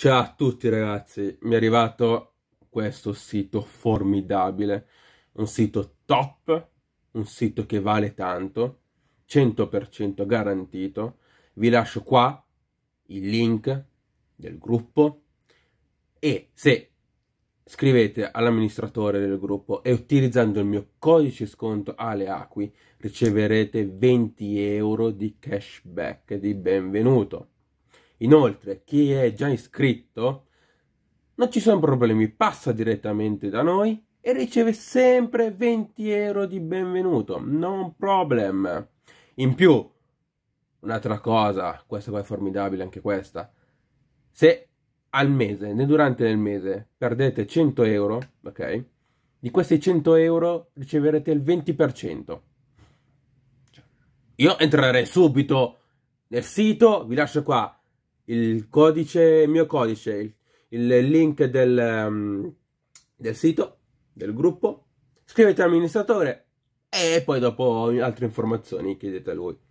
Ciao a tutti ragazzi, mi è arrivato questo sito formidabile, un sito top, un sito che vale tanto, 100% garantito. Vi lascio qua il link del gruppo e se scrivete all'amministratore del gruppo e utilizzando il mio codice sconto Aleaqui riceverete 20 euro di cashback di benvenuto. Inoltre, chi è già iscritto, non ci sono problemi, passa direttamente da noi e riceve sempre 20 euro di benvenuto, non problem. In più, un'altra cosa, questa qua è formidabile anche questa, se al mese, né durante il mese, perdete 100 euro, ok? Di questi 100 euro riceverete il 20%. Io entrerei subito nel sito, vi lascio qua il codice, il mio codice, il, link del, um, del sito, del gruppo, scrivete amministratore e poi dopo altre informazioni chiedete a lui.